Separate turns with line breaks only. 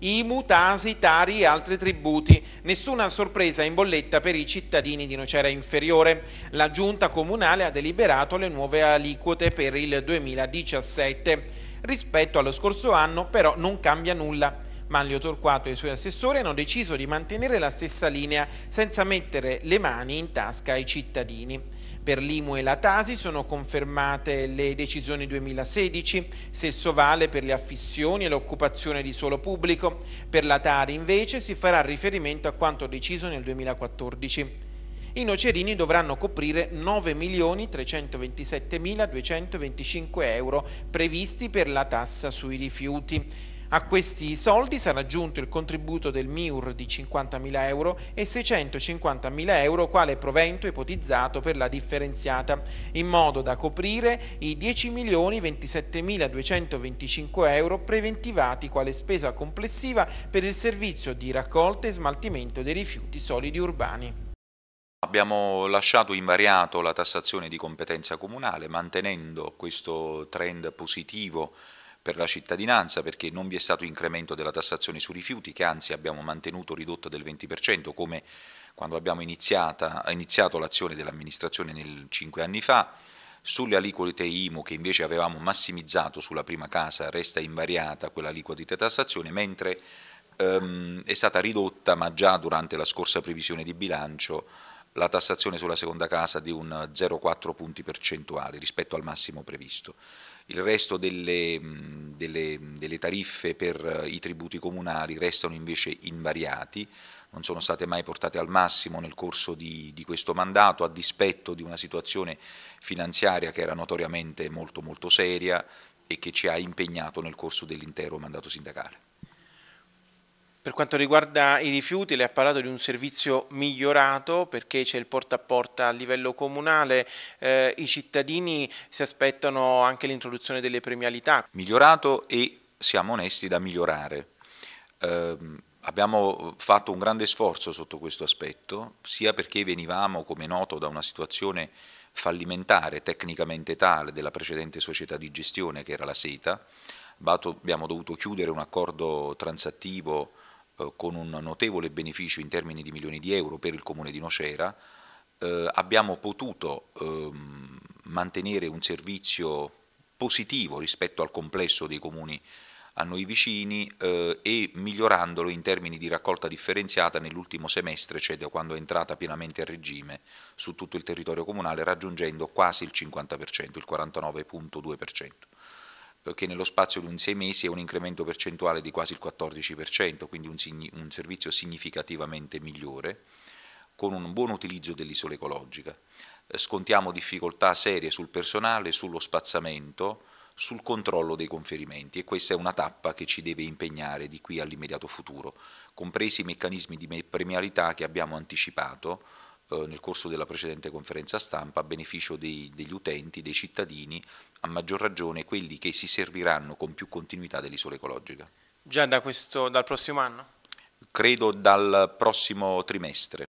IMU, Tasi, Tari e altri tributi. Nessuna sorpresa in bolletta per i cittadini di Nocera Inferiore. La giunta comunale ha deliberato le nuove aliquote per il 2017. Rispetto allo scorso anno però non cambia nulla. Manlio Torquato e i suoi assessori hanno deciso di mantenere la stessa linea senza mettere le mani in tasca ai cittadini. Per l'IMU e la Tasi sono confermate le decisioni 2016, stesso vale per le affissioni e l'occupazione di suolo pubblico. Per la Tari invece si farà riferimento a quanto deciso nel 2014. I nocerini dovranno coprire 9.327.225 euro previsti per la tassa sui rifiuti. A questi soldi sarà aggiunto il contributo del MIUR di 50.000 euro e 650.000 euro quale provento ipotizzato per la differenziata, in modo da coprire i 10.027.225 euro preventivati quale spesa complessiva per il servizio di raccolta e smaltimento dei rifiuti solidi urbani.
Abbiamo lasciato invariato la tassazione di competenza comunale mantenendo questo trend positivo per la cittadinanza perché non vi è stato incremento della tassazione sui rifiuti che anzi abbiamo mantenuto ridotta del 20% come quando abbiamo iniziato l'azione dell'amministrazione 5 anni fa, sulle aliquote IMU che invece avevamo massimizzato sulla prima casa resta invariata quella aliquota di tassazione, mentre ehm, è stata ridotta, ma già durante la scorsa previsione di bilancio, la tassazione sulla seconda casa di un 0,4 punti percentuali rispetto al massimo previsto. Il resto delle delle, delle tariffe per eh, i tributi comunali restano invece invariati, non sono state mai portate al massimo nel corso di, di, questo mandato, a dispetto di una situazione finanziaria che era notoriamente molto molto seria e che ci ha impegnato nel corso dell'intero mandato sindacale.
Per quanto riguarda i rifiuti, lei ha parlato di un servizio migliorato perché c'è il porta a porta a livello comunale, eh, i cittadini si aspettano anche l'introduzione delle premialità.
Migliorato e siamo onesti da migliorare. Eh, abbiamo fatto un grande sforzo sotto questo aspetto, sia perché venivamo, come noto, da una situazione fallimentare, tecnicamente tale, della precedente società di gestione che era la SETA, abbiamo dovuto chiudere un accordo transattivo eh, con un notevole beneficio in termini di milioni di euro per il comune di Nocera, eh, abbiamo potuto ehm, mantenere un servizio positivo rispetto al complesso dei comuni a noi vicini eh, e migliorandolo in termini di raccolta differenziata nell'ultimo semestre, cioè da quando è entrata pienamente a regime su tutto il territorio comunale, raggiungendo quasi il 50%, il 49.2% che nello spazio di un sei mesi è un incremento percentuale di quasi il 14%, quindi un, un servizio significativamente migliore, con un buon utilizzo dell'isola ecologica. Eh, scontiamo difficoltà serie sul personale, sullo spazzamento, sul controllo dei conferimenti e questa è una tappa che ci deve impegnare di qui all'immediato futuro, compresi i meccanismi di premialità che abbiamo anticipato, eh, nel corso della precedente conferenza stampa a beneficio dei, degli utenti, dei cittadini, a maggior ragione quelli che si serviranno con più continuità dell'isola ecologica.
Già da questo, dal prossimo anno?
Credo dal prossimo trimestre.